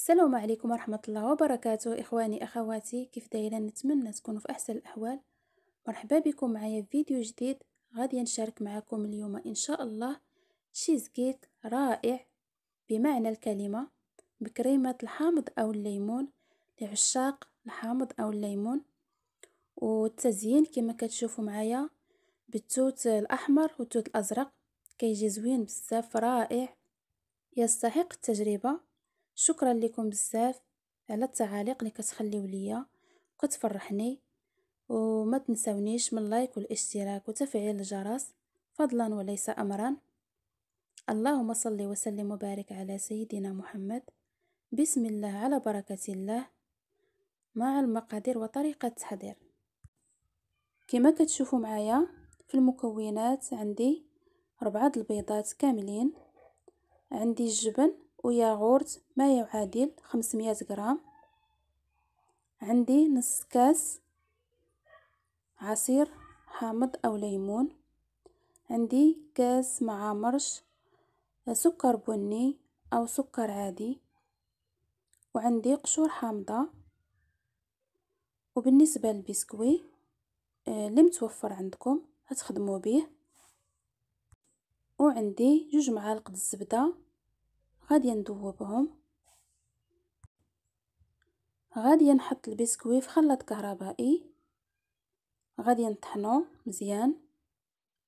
السلام عليكم ورحمة الله وبركاته إخواني أخواتي كيف دايرة نتمنى تكونوا في أحسن الأحوال مرحبا بكم معايا في فيديو جديد غادي نشارك معكم اليوم إن شاء الله تشيز كيك رائع بمعنى الكلمة بكريمة الحامض أو الليمون لعشاق الحامض أو الليمون والتزيين كما كتشوفوا معايا بالتوت الأحمر والتوت الأزرق كيجي زوين بزاف رائع يستحق التجربة شكرا لكم بزاف على التعاليق اللي كتخليو ليا وكتفرحني وما تنسونيش من لايك والاشتراك وتفعيل الجرس فضلا وليس امرا اللهم صل وسلم وبارك على سيدنا محمد بسم الله على بركه الله مع المقادير وطريقه التحضير كما كتشوفوا معايا في المكونات عندي ربعة البيضات كاملين عندي الجبن وياغورت ما يعادل 500 غرام عندي نص كاس عصير حامض أو ليمون عندي كاس مع مرش سكر بني أو سكر عادي وعندي قشور حامضة وبالنسبة للبسكوي اللي آه، متوفر عندكم هتخدموا به وعندي جوج معالق الزبدة غادي ندوبهم غادي نحط البسكوي في خلاط كهربائي غادي نطحنو مزيان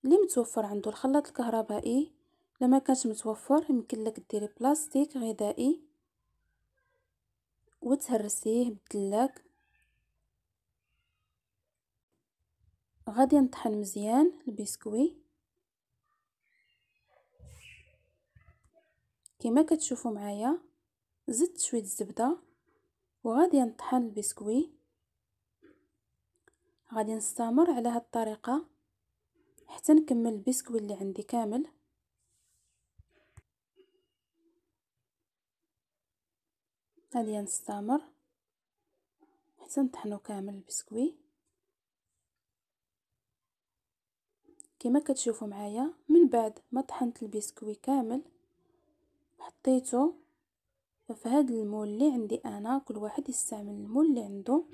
اللي متوفر عنده الخلاط الكهربائي لما كانش متوفر يمكن لك ديري بلاستيك غذائي وتهرسيه بالثلاج غادي نطحن مزيان البسكويت كما كتشوفوا معايا زدت شويه الزبده وغادي نطحن البسكوي غادي نستمر على هاد الطريقه حتى نكمل البسكوي اللي عندي كامل غادي نستمر حتى نطحنو كامل البسكوي كما كتشوفوا معايا من بعد ما طحنت البسكوي كامل حطيته في هذا المول اللي عندي انا كل واحد يستعمل المول اللي عنده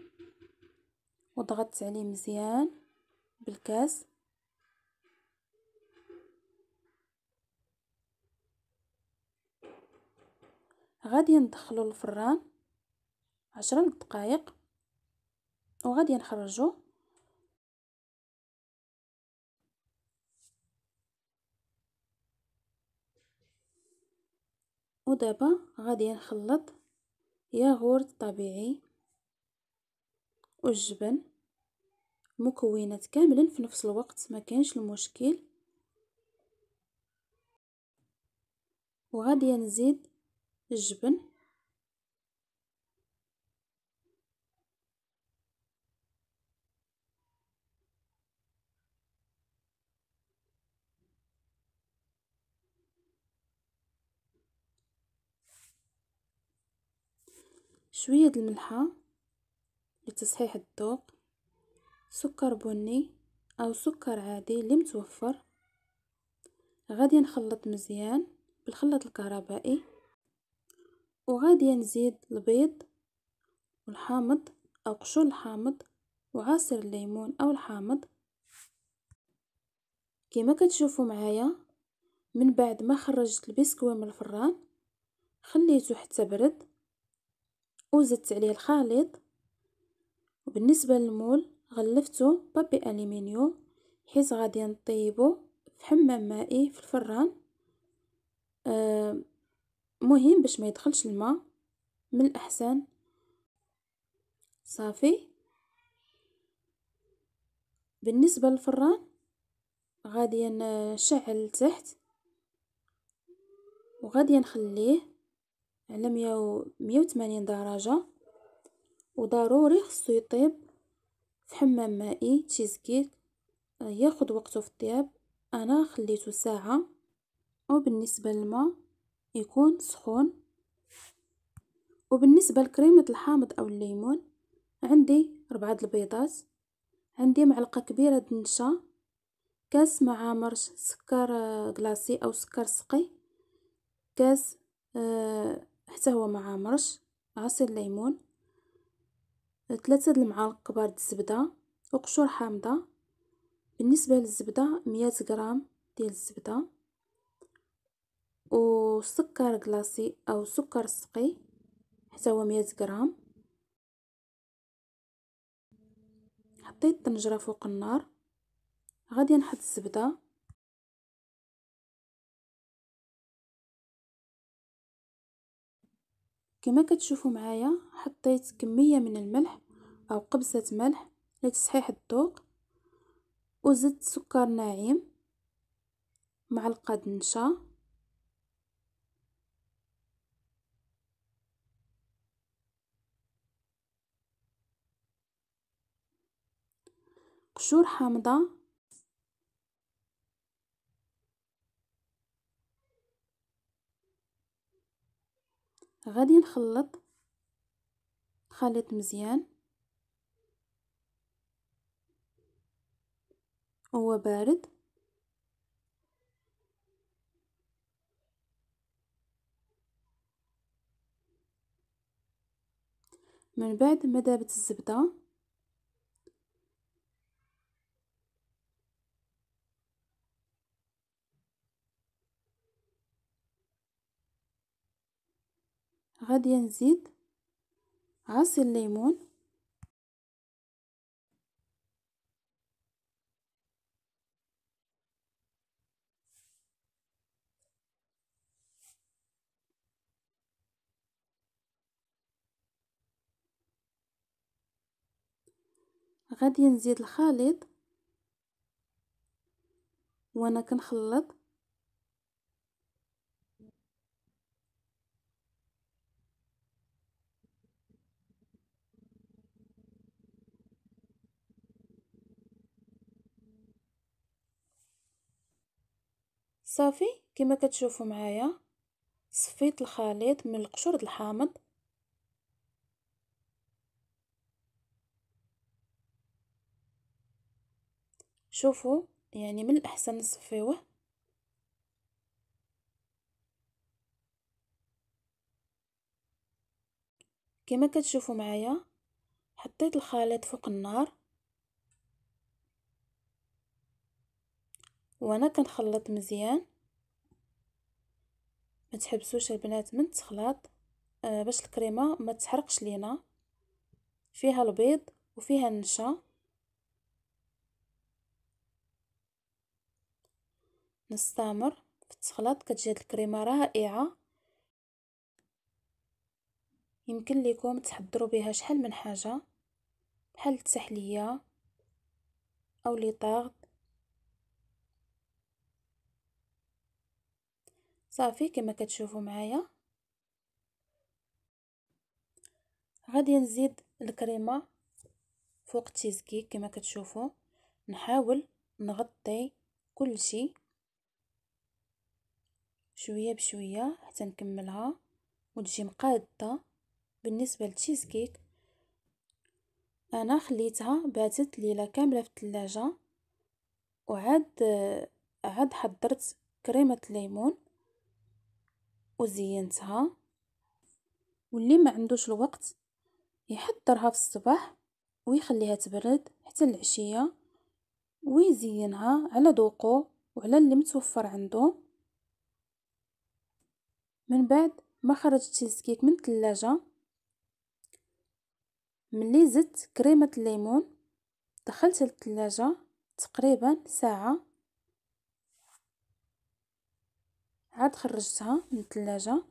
وضغطت عليه مزيان بالكاس غادي ندخلو الفران عشرة دقائق وغادي نخرجوه ودابا غادي نخلط ياغورت طبيعي والجبن مكونات كاملا في نفس الوقت ما كانش المشكل وغادي نزيد الجبن شوية الملحة لتصحيح الذوق، سكر بني أو سكر عادي اللي متوفر، غادي نخلط مزيان بالخلاط الكهربائي، وغادي نزيد البيض والحامض أو قشور الحامض وعصير الليمون أو الحامض كيما كتشوفوا معايا. من بعد ما خرجت البسكويت من الفران خليته حتى برد وزدت عليه الخليط وبالنسبه للمول غلفته بابي الومنيوم حيت غادي نطيبو في حمام مائي في الفران آه، مهم باش ما يدخلش الماء من الاحسن صافي بالنسبه للفران غادي نشعل لتحت وغادي نخليه على مية وتمانين درجة وضروري خصو يطيب في حمام مائي تشيز كيك آه، ياخد وقته في الطياب انا خليته ساعة وبالنسبة للماء يكون سخون وبالنسبة لكريمة الحامض او الليمون عندي ربعة البيضات عندي معلقة كبيرة دنشا كاس مع مرش سكر كلاصي آه، او سكر سقي كاس آه، حتى هو ما عامرش عصير الليمون ثلاثة المعالق كبار د الزبدة وقشور حامضة بالنسبة للزبدة مية غرام ديال الزبدة وسكر كلاصي او سكر سقي حتى هو مية غرام حطيت طنجرة فوق النار غادي نحط الزبدة كما كتشوفوا معايا حطيت كمية من الملح او قبسة ملح لتصحيح الذوق وزدت سكر ناعم معلقة نشا قشور حامضة غادي نخلط الخليط مزيان هو بارد من بعد ما ذابت الزبده غادي نزيد عصير الليمون غادي نزيد الخليط وانا كنخلط صافي كما كتشوفوا معايا صفيت الخليط من القشور الحامض شوفوا يعني من الاحسن نصفيوه كما كتشوفوا معايا حطيت الخليط فوق النار وانا كنخلط مزيان ما تحبسوش البنات من تخلط آه باش الكريمه ما تحرقش لينا فيها البيض وفيها النشا نستمر في التخلاط كتجي الكريمه رائعه يمكن لكم تحضروا بها شحال من حاجه بحال التحليه او لي طارد صافي كما كتشوفوا معايا غادي نزيد الكريمه فوق التيز كيك كما كتشوفوا نحاول نغطي كل شيء شويه بشويه حتى نكملها وتجي مقاده بالنسبه للتشيز كيك انا خليتها باتت ليله كامله في الثلاجه وعاد عاد حضرت كريمه الليمون وزينتها واللي ما عندوش الوقت يحضرها في الصباح ويخليها تبرد حتى العشية ويزينها على ذوقه وعلى اللي متوفر عنده من بعد ما خرج التشيز من الثلاجة ملي زدت كريمة الليمون دخلت الثلاجة تقريبا ساعة عاد خرجتها من الثلاجة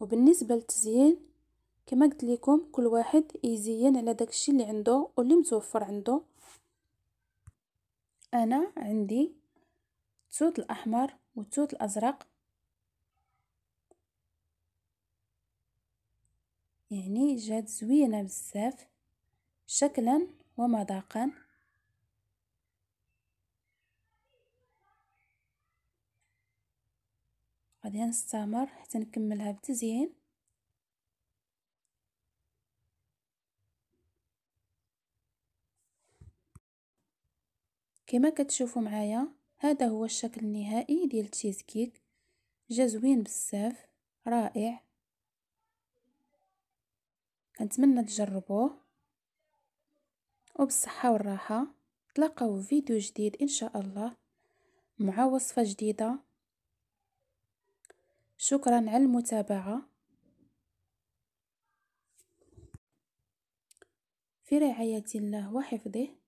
وبالنسبة للتزيين كما قلت لكم كل واحد يزين على داكشي اللي عنده واللي متوفر عنده انا عندي التوت الاحمر والتوت الازرق يعني جات زوينه بزاف شكلا ومذاقا غادي نستمر حتى نكملها بالتزيين كما كتشوفوا معايا هذا هو الشكل النهائي ديال التشيز كيك جا زوين بزاف رائع كنتمنى تجربوه وبالصحه والراحه تلاقاو فيديو جديد ان شاء الله مع وصفه جديده شكرا على المتابعة في رعاية الله وحفظه